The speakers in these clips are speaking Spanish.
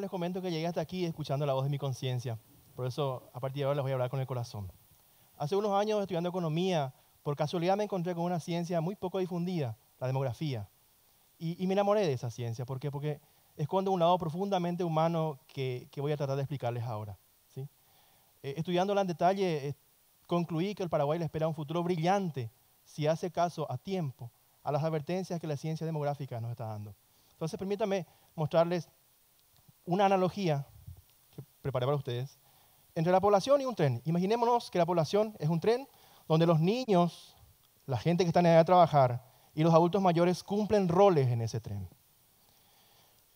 les comento que llegué hasta aquí escuchando la voz de mi conciencia. Por eso, a partir de ahora les voy a hablar con el corazón. Hace unos años estudiando economía, por casualidad me encontré con una ciencia muy poco difundida, la demografía. Y, me enamoré de esa ciencia. ¿Por qué? Porque esconde un lado profundamente humano que, voy a tratar de explicarles ahora. Eh, estudiándola en detalle, eh, concluí que el Paraguay le espera un futuro brillante si hace caso a tiempo a las advertencias que la ciencia demográfica nos está dando. Entonces, permítame mostrarles una analogía que preparé para ustedes entre la población y un tren. Imaginémonos que la población es un tren donde los niños, la gente que está en edad de trabajar y los adultos mayores cumplen roles en ese tren.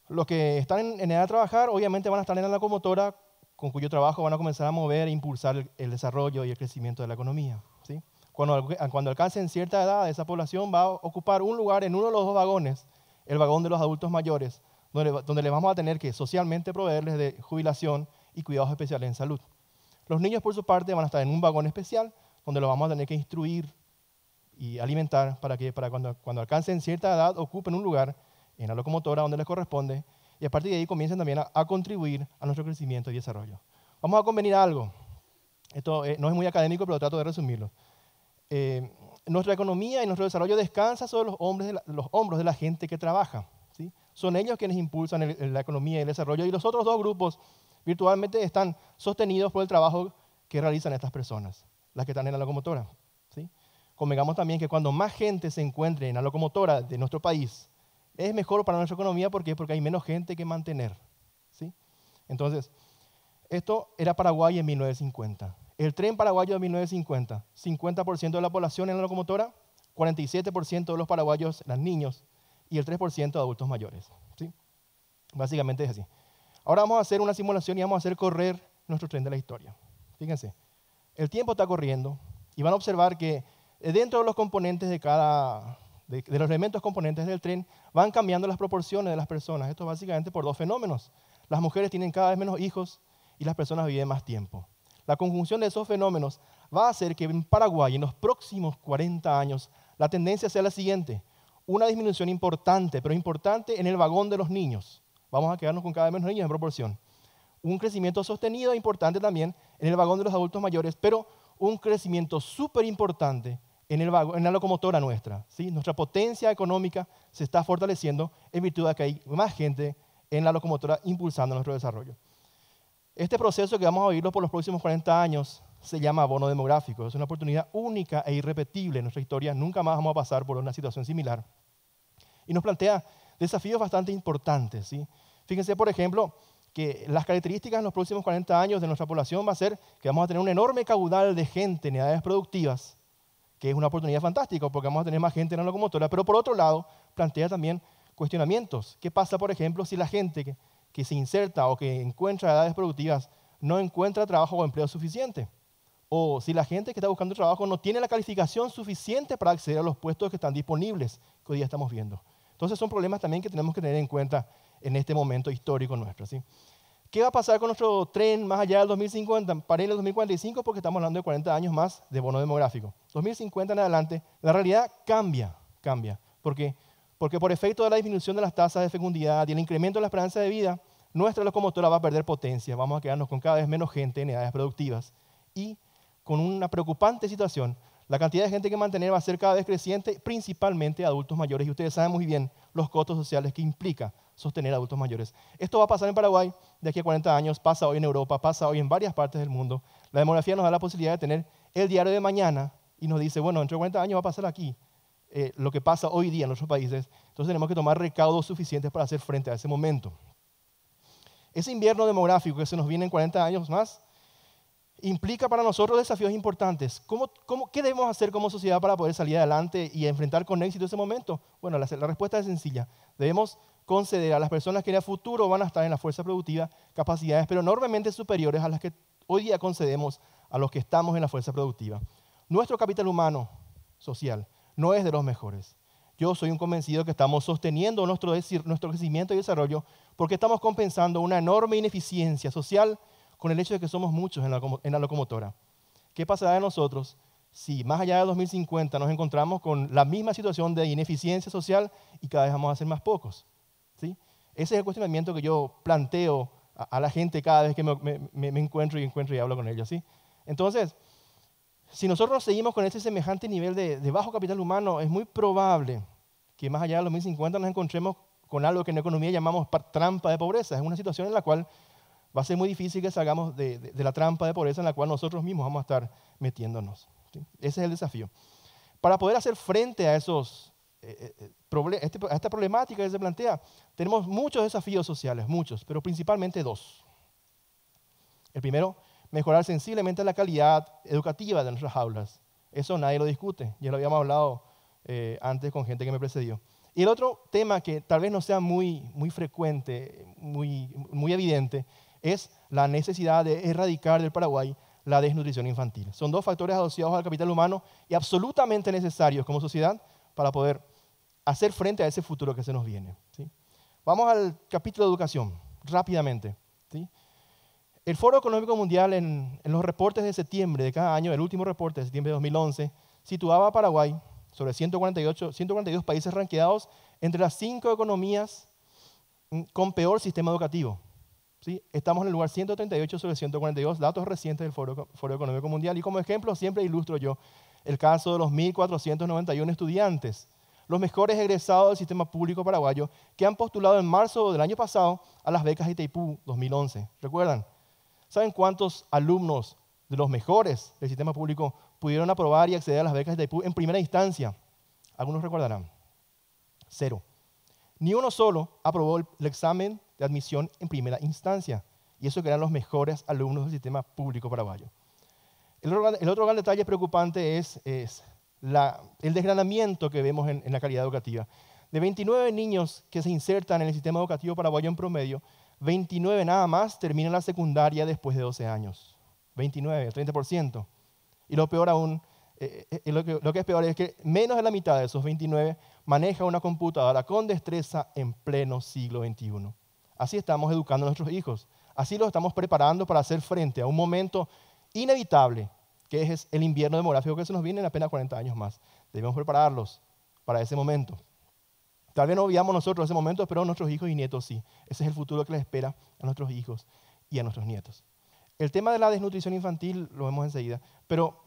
Los que están en, edad de trabajar obviamente van a estar en la locomotora con cuyo trabajo van a comenzar a mover e impulsar el, desarrollo y el crecimiento de la economía. ¿sí? Cuando, cuando alcancen cierta edad, esa población va a ocupar un lugar en uno de los dos vagones, el vagón de los adultos mayores, donde, le vamos a tener que socialmente proveerles de jubilación y cuidados especiales en salud. Los niños, por su parte, van a estar en un vagón especial donde los vamos a tener que instruir y alimentar para que cuando, alcancen cierta edad ocupen un lugar en la locomotora donde les corresponde y a partir de ahí comiencen también a, contribuir a nuestro crecimiento y desarrollo. Vamos a convenir algo. Esto eh, no es muy académico, pero trato de resumirlo. Eh, nuestra economía y nuestro desarrollo descansa sobre los hombros de la gente que trabaja son ellos quienes impulsan la economía y el desarrollo, y los otros dos grupos virtualmente están sostenidos por el trabajo que realizan estas personas, las que están en la locomotora. ¿sí? Convengamos también que cuando más gente se encuentre en la locomotora de nuestro país, es mejor para nuestra economía ¿por qué? porque hay menos gente que mantener. ¿sí? Entonces, esto era Paraguay en 1950. El tren paraguayo de 1950, 50% de la población en la locomotora, 47% de los paraguayos eran niños, y el 3% de adultos mayores. ¿sí? Básicamente es así. Ahora vamos a hacer una simulación y vamos a hacer correr nuestro tren de la historia. Fíjense, el tiempo está corriendo y van a observar que dentro de los componentes de cada, de, los elementos componentes del tren, van cambiando las proporciones de las personas. Esto básicamente por dos fenómenos. Las mujeres tienen cada vez menos hijos y las personas viven más tiempo. La conjunción de esos fenómenos va a hacer que en Paraguay, en los próximos 40 años, la tendencia sea la siguiente una disminución importante, pero importante en el vagón de los niños. Vamos a quedarnos con cada vez menos niños en proporción. Un crecimiento sostenido importante también en el vagón de los adultos mayores, pero un crecimiento súper importante en, en la locomotora nuestra. ¿sí? Nuestra potencia económica se está fortaleciendo en virtud de que hay más gente en la locomotora impulsando nuestro desarrollo. Este proceso que vamos a vivirlo por los próximos 40 años se llama bono demográfico. Es una oportunidad única e irrepetible en nuestra historia. Nunca más vamos a pasar por una situación similar. Y nos plantea desafíos bastante importantes. Fíjense, por ejemplo, que las características en los próximos 40 años de nuestra población va a ser que vamos a tener un enorme caudal de gente en edades productivas, que es una oportunidad fantástica porque vamos a tener más gente en la locomotora. Pero por otro lado, plantea también cuestionamientos. ¿Qué pasa, por ejemplo, si la gente que se inserta o que encuentra edades productivas no encuentra trabajo o empleo suficiente? o si la gente que está buscando trabajo no tiene la calificación suficiente para acceder a los puestos que están disponibles, que hoy día estamos viendo. Entonces son problemas también que tenemos que tener en cuenta en este momento histórico nuestro. ¿Qué va a pasar con nuestro tren más allá del 2050? Para el 2045 porque estamos hablando de 40 años más de bono demográfico. 2050 en adelante, la realidad cambia, cambia. ¿Por qué? Porque por efecto de la disminución de las tasas de fecundidad y el incremento de la esperanza de vida, nuestra locomotora va a perder potencia, vamos a quedarnos con cada vez menos gente en edades productivas y con una preocupante situación. La cantidad de gente que mantener va a ser cada vez creciente, principalmente adultos mayores. Y ustedes saben muy bien los costos sociales que implica sostener adultos mayores. Esto va a pasar en Paraguay de aquí a 40 años, pasa hoy en Europa, pasa hoy en varias partes del mundo. La demografía nos da la posibilidad de tener el diario de mañana y nos dice, bueno, entre 40 años va a pasar aquí eh, lo que pasa hoy día en nuestros países. Entonces tenemos que tomar recaudos suficientes para hacer frente a ese momento. Ese invierno demográfico que se nos viene en 40 años más implica para nosotros desafíos importantes. qué debemos hacer como sociedad para poder salir adelante y enfrentar con éxito ese momento? Bueno, la, respuesta es sencilla. Debemos conceder a las personas que en el futuro van a estar en la fuerza productiva capacidades, pero enormemente superiores a las que hoy día concedemos a los que estamos en la fuerza productiva. Nuestro capital humano social no es de los mejores. Yo soy un convencido que estamos sosteniendo nuestro, nuestro crecimiento y desarrollo porque estamos compensando una enorme ineficiencia social, con el hecho de que somos muchos en la, locomotora. ¿Qué pasará de nosotros si más allá de 2050 nos encontramos con la misma situación de ineficiencia social y cada vez vamos a ser más pocos? ¿sí? Ese es el cuestionamiento que yo planteo a, la gente cada vez que me, encuentro y encuentro y hablo con ellos. ¿sí? Entonces, si nosotros seguimos con ese semejante nivel de, de, bajo capital humano, es muy probable que más allá de 2050 nos encontremos con algo que en economía llamamos trampa de pobreza. Es una situación en la cual va a ser muy difícil que salgamos de, la trampa de pobreza en la cual nosotros mismos vamos a estar metiéndonos. Ese es el desafío. Para poder hacer frente a, esos, eh, eh, eh, este, esta problemática que se plantea, tenemos muchos desafíos sociales, muchos, pero principalmente dos. El primero, mejorar sensiblemente la calidad educativa de nuestras aulas. Eso nadie lo discute, ya lo habíamos hablado antes con gente que me precedió. Y el otro tema que tal vez no sea muy, muy frecuente, muy, muy evidente, es la necesidad de erradicar del Paraguay la desnutrición infantil. Son dos factores asociados al capital humano y absolutamente necesarios como sociedad para poder hacer frente a ese futuro que se nos viene. Vamos al capítulo de educación, rápidamente. El Foro Económico Mundial en, los reportes de septiembre de cada año, el último reporte de septiembre de 2011, situaba a Paraguay sobre 148, 142 países ranqueados entre las cinco economías mm, con peor sistema educativo. Estamos en el lugar 138 sobre 142, datos recientes del Foro, Económico Mundial. Y como ejemplo siempre ilustro yo el caso de los 1.491 estudiantes, los mejores egresados del sistema público paraguayo, que han postulado en marzo del año pasado a las becas Itaipú 2011. ¿Recuerdan? ¿Saben cuántos alumnos de los mejores del sistema público pudieron aprobar y acceder a las becas de Itaipú en primera instancia? Algunos recordarán. Cero. Ni uno solo aprobó el examen de admisión en primera instancia. Y eso que eran los mejores alumnos del sistema público paraguayo. El otro, gran detalle preocupante es, el desgranamiento que vemos en, la calidad educativa. De 29 niños que se insertan en el sistema educativo paraguayo en promedio, 29 nada más terminan la secundaria después de 12 años. 29, el 30%. Y lo peor aún, eh, eh, eh, lo, que, es peor es que menos de la mitad de esos 29 maneja una computadora con destreza en pleno siglo XXI. Así estamos educando a nuestros hijos. Así los estamos preparando para hacer frente a un momento inevitable, que es el invierno demográfico que se nos viene en apenas 40 años más. Debemos prepararlos para ese momento. Tal vez no veamos nosotros ese momento, pero nuestros hijos y nietos sí. Ese es el futuro que les espera a nuestros hijos y a nuestros nietos. El tema de la desnutrición infantil lo vemos enseguida, pero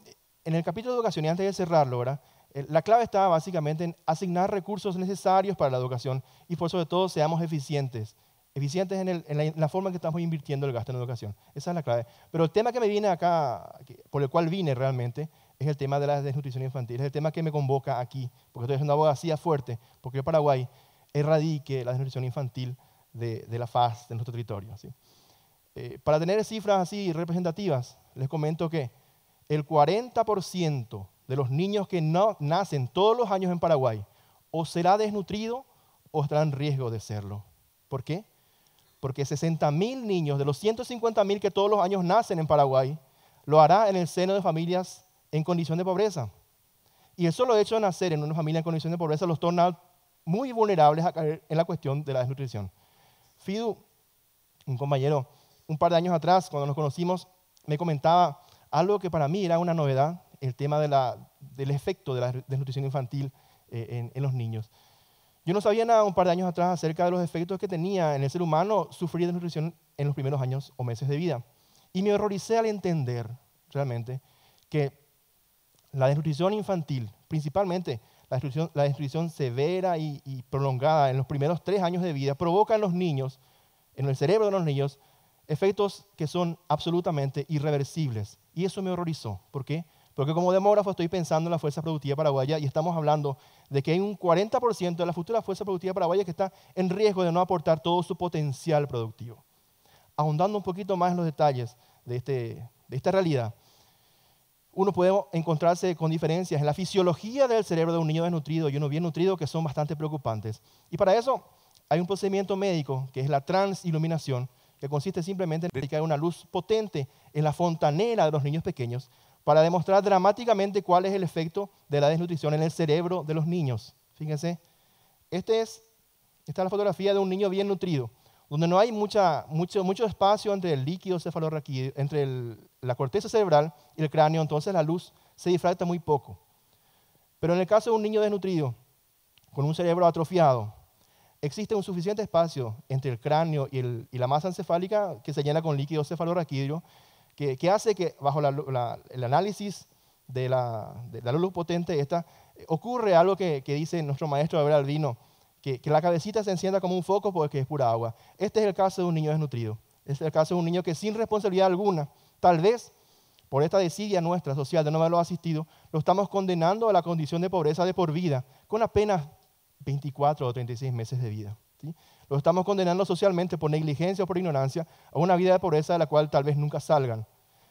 en el capítulo de educación, y antes de cerrarlo, ¿verdad? Eh, la clave está básicamente en asignar recursos necesarios para la educación y por sobre todo seamos eficientes Eficientes en, la, forma en que estamos invirtiendo el gasto en educación. Esa es la clave. Pero el tema que me viene acá, por el cual vine realmente, es el tema de la desnutrición infantil. Es el tema que me convoca aquí, porque estoy haciendo una abogacía fuerte, porque el Paraguay erradique la desnutrición infantil de, la faz de nuestro territorio. Eh, para tener cifras así representativas, les comento que el 40% de los niños que nacen todos los años en Paraguay o será desnutrido o estará en riesgo de serlo. ¿Por qué? porque 60 niños de los 150 que todos los años nacen en Paraguay, lo hará en el seno de familias en condición de pobreza. Y el solo hecho de nacer en una familia en condición de pobreza los torna muy vulnerables a caer en la cuestión de la desnutrición. Fidu, un compañero, un par de años atrás, cuando nos conocimos, me comentaba algo que para mí era una novedad, el tema del efecto de la desnutrición infantil eh, en los niños. Yo no sabía nada un par de años atrás acerca de los efectos que tenía en el ser humano sufrir desnutrición en los primeros años o meses de vida. Y me horroricé al entender realmente que la desnutrición infantil, principalmente la desnutrición, severa y, prolongada en los primeros tres años de vida, provoca en los niños, en el cerebro de los niños, efectos que son absolutamente irreversibles. Y eso me horrorizó. ¿Por qué? Porque como demógrafo estoy pensando en la fuerza productiva paraguaya y estamos hablando de que hay un 40% de la futura fuerza productiva paraguaya que está en riesgo de no aportar todo su potencial productivo. Ahondando un poquito más en los detalles de, este, de esta realidad, uno puede encontrarse con diferencias en la fisiología del cerebro de un niño desnutrido y uno bien nutrido que son bastante preocupantes. Y para eso hay un procedimiento médico que es la transiluminación, que consiste simplemente en aplicar una luz potente en la fontanera de los niños pequeños para demostrar dramáticamente cuál es el efecto de la desnutrición en el cerebro de los niños. Fíjense, este esta es la fotografía de un niño bien nutrido, donde no hay mucha, mucho, mucho espacio entre el líquido cefalorraquídeo, entre la corteza cerebral y el cráneo, entonces la luz se difracta muy poco. Pero en el caso de un niño desnutrido, con un cerebro atrofiado, existe un suficiente espacio entre el cráneo y, y la masa encefálica que se llena con líquido cefalorraquídeo que, hace que bajo el análisis de la, luz potente esta, ocurre algo que, dice nuestro maestro abelardino que, la cabecita se encienda como un foco porque es pura agua. Este es el caso de un niño desnutrido. Este es el caso de un niño que sin responsabilidad alguna, tal vez por esta desidia nuestra social de no haberlo asistido, lo estamos condenando a la condición de pobreza de por vida, con apenas 24 o 36 meses de vida estamos condenando socialmente por negligencia o por ignorancia a una vida de pobreza de la cual tal vez nunca salgan.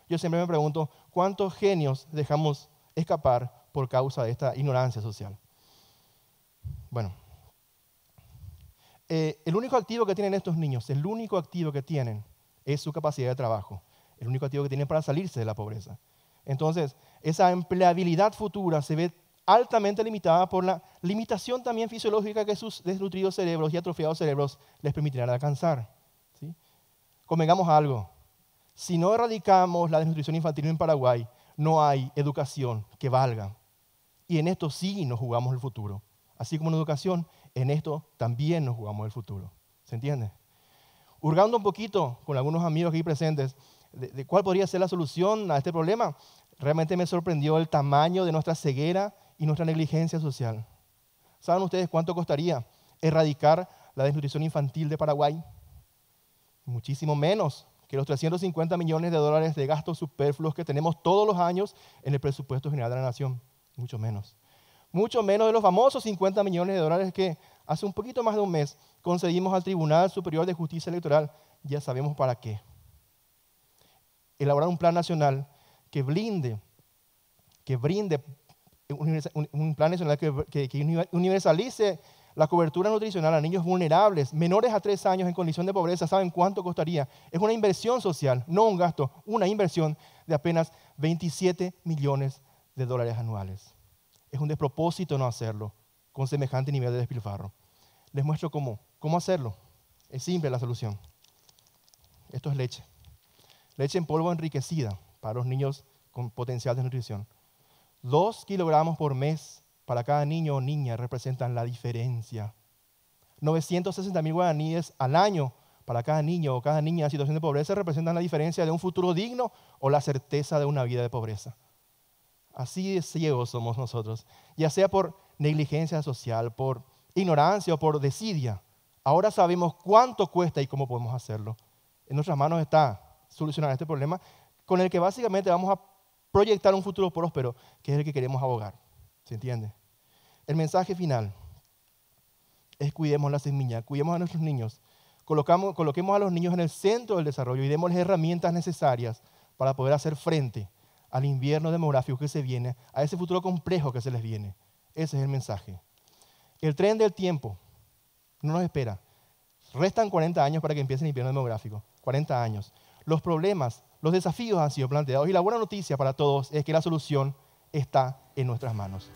Yo siempre me pregunto, ¿cuántos genios dejamos escapar por causa de esta ignorancia social? Bueno, eh, el único activo que tienen estos niños, el único activo que tienen es su capacidad de trabajo, el único activo que tienen para salirse de la pobreza. Entonces, esa empleabilidad futura se ve altamente limitada por la limitación también fisiológica que sus desnutridos cerebros y atrofiados cerebros les permitirán alcanzar. ¿sí? Convengamos algo, si no erradicamos la desnutrición infantil en Paraguay, no hay educación que valga. Y en esto sí nos jugamos el futuro. Así como en educación, en esto también nos jugamos el futuro. ¿Se entiende? Hurgando un poquito con algunos amigos aquí presentes de cuál podría ser la solución a este problema, realmente me sorprendió el tamaño de nuestra ceguera y nuestra negligencia social. ¿Saben ustedes cuánto costaría erradicar la desnutrición infantil de Paraguay? Muchísimo menos que los 350 millones de dólares de gastos superfluos que tenemos todos los años en el presupuesto general de la nación. Mucho menos. Mucho menos de los famosos 50 millones de dólares que hace un poquito más de un mes concedimos al Tribunal Superior de Justicia Electoral. Ya sabemos para qué. Elaborar un plan nacional que blinde, que brinde un plan nacional que, que, que universalice la cobertura nutricional a niños vulnerables, menores a tres años en condición de pobreza, ¿saben cuánto costaría? Es una inversión social, no un gasto, una inversión de apenas 27 millones de dólares anuales. Es un despropósito no hacerlo con semejante nivel de despilfarro. Les muestro cómo, cómo hacerlo. Es simple la solución. Esto es leche. Leche en polvo enriquecida para los niños con potencial de nutrición. Dos kilogramos por mes para cada niño o niña representan la diferencia. 960 mil guaraníes al año para cada niño o cada niña en situación de pobreza representan la diferencia de un futuro digno o la certeza de una vida de pobreza. Así de ciegos somos nosotros, ya sea por negligencia social, por ignorancia o por desidia. Ahora sabemos cuánto cuesta y cómo podemos hacerlo. En nuestras manos está solucionar este problema con el que básicamente vamos a proyectar un futuro próspero, que es el que queremos abogar. ¿Se entiende? El mensaje final es cuidemos las semilla, cuidemos a nuestros niños, coloquemos a los niños en el centro del desarrollo y demos las herramientas necesarias para poder hacer frente al invierno demográfico que se viene, a ese futuro complejo que se les viene. Ese es el mensaje. El tren del tiempo no nos espera. Restan 40 años para que empiece el invierno demográfico. 40 años. Los problemas los desafíos han sido planteados y la buena noticia para todos es que la solución está en nuestras manos.